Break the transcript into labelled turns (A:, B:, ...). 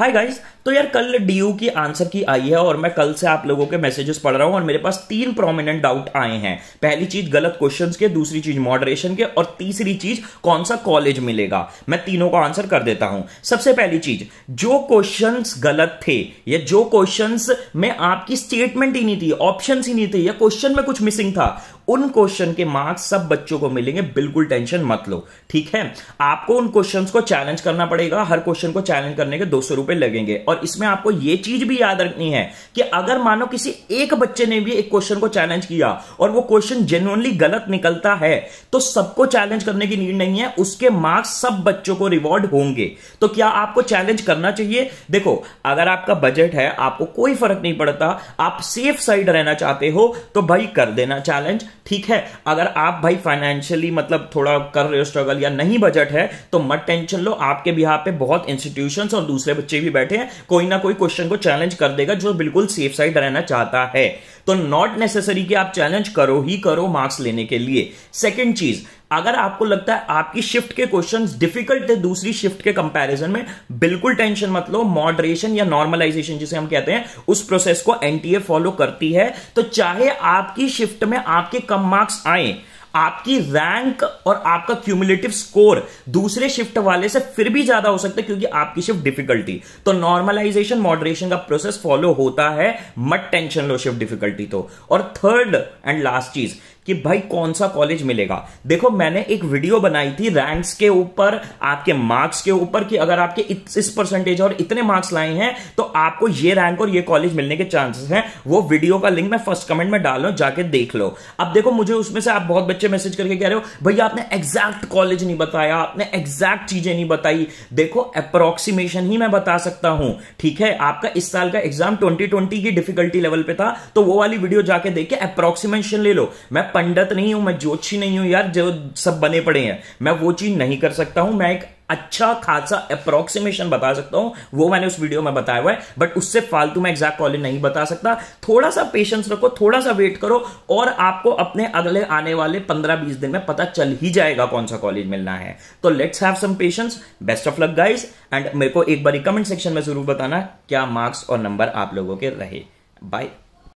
A: hi guys तो यार कल डी की आंसर की आई है और मैं कल से आप लोगों के मैसेजेस पढ़ रहा हूं और मेरे पास तीन प्रोमिनेंट डाउट आए हैं पहली चीज गलत क्वेश्चंस के दूसरी चीज मॉडरेशन के और तीसरी चीज कौन सा कॉलेज मिलेगा मैं तीनों का आंसर कर देता हूं सबसे पहली चीज जो क्वेश्चन गलत थे या जो क्वेश्चन में आपकी स्टेटमेंट ही नहीं थी ऑप्शन ही नहीं थे या क्वेश्चन में कुछ मिसिंग था उन क्वेश्चन के मार्क्स सब बच्चों को मिलेंगे बिल्कुल टेंशन मत लो ठीक है आपको उन क्वेश्चन को चैलेंज करना पड़ेगा हर क्वेश्चन को चैलेंज करने के दो रुपए लगेंगे और इसमें आपको यह चीज भी याद रखनी है कि अगर मानो किसी एक बच्चे ने भी एक क्वेश्चन को चैलेंज किया और वो क्वेश्चन जेन्युनली गलत निकलता है तो सबको चैलेंज करने की नीड नहीं है उसके मार्क्स सब बच्चों को रिवॉर्ड होंगे तो क्या आपको चैलेंज करना चाहिए देखो अगर आपका बजट है आपको कोई फर्क नहीं पड़ता आप सेफ साइड रहना चाहते हो तो भाई कर देना चैलेंज ठीक है अगर आप भाई फाइनेंशियली मतलब थोड़ा कर रहे हो स्ट्रगल या नहीं बजट है तो मत टेंशन लो आपके भी यहाँ पे बहुत इंस्टीट्यूशन और दूसरे बच्चे भी बैठे हैं कोई ना कोई क्वेश्चन को चैलेंज कर देगा जो बिल्कुल सेफ साइड रहना चाहता है तो नॉट नेसेसरी कि आप चैलेंज करो ही करो मार्क्स लेने के लिए सेकेंड चीज अगर आपको लगता है आपकी शिफ्ट के क्वेश्चन डिफिकल्ट है दूसरी शिफ्ट के कंपैरिजन में बिल्कुल टेंशन मत लो मॉडरेशन या नॉर्मलाइजेशन जिसे हम कहते हैं उस प्रोसेस को एनटीए फॉलो करती है तो चाहे आपकी शिफ्ट में आपके कम मार्क्स आए आपकी रैंक और आपका क्यूमुलेटिव स्कोर दूसरे शिफ्ट वाले से फिर भी ज्यादा हो सकता है क्योंकि आपकी शिफ्ट डिफिकल्टी तो नॉर्मलाइजेशन मॉडरेशन का प्रोसेस फॉलो होता है मत टेंशन लो शिफ्ट डिफिकल्टी तो और थर्ड एंड लास्ट चीज कि भाई कौन सा कॉलेज मिलेगा देखो मैंने एक वीडियो बनाई थी रैंक्स के ऊपर आपके मार्क्स के ऊपर कि अगर आपके इस परसेंटेज और इतने मार्क्स लाए हैं तो आपको ये रैंक और ये कॉलेज मिलने के चांसेस हैं वो वीडियो का लिंक मैं फर्स्ट कमेंट में डाल रहा जाके देख लो अब देखो मुझे उसमें से आप बहुत बच्चे मैसेज करके कह रहे हो भैया आपने एग्जैक्ट कॉलेज नहीं बताया आपने एग्जैक्ट चीजें नहीं बताई देखो अप्रोक्सीमेशन ही मैं बता सकता हूं ठीक है आपका इस साल का एग्जाम ट्वेंटी की डिफिकल्टी लेवल पे था तो वो वाली वीडियो जाके देख के अप्रोक्सीमेशन ले लो मैं पंडित नहीं हूं मैं ज्योतिषी नहीं हूं यार जो सब बने पड़े हैं मैं वो चीज नहीं कर सकता हूं मैं एक अच्छा खासा अप्रोक्सीमेशन बता सकता हूं वो मैंने उस वीडियो में बताया हुआ है बट उससे फालतू मैं एग्जैक्ट कॉलेज नहीं बता सकता थोड़ा सा पेशेंस रखो थोड़ा सा वेट करो और आपको अपने अगले आने वाले 15-20 दिन में पता चल ही जाएगा कौन सा कॉलेज मिलना है तो let's have some patience best of luck guys and मेरे को एक बार कमेंट सेक्शन में जरूर बताना क्या मार्क्स और नंबर आप लोगों के रहे बाय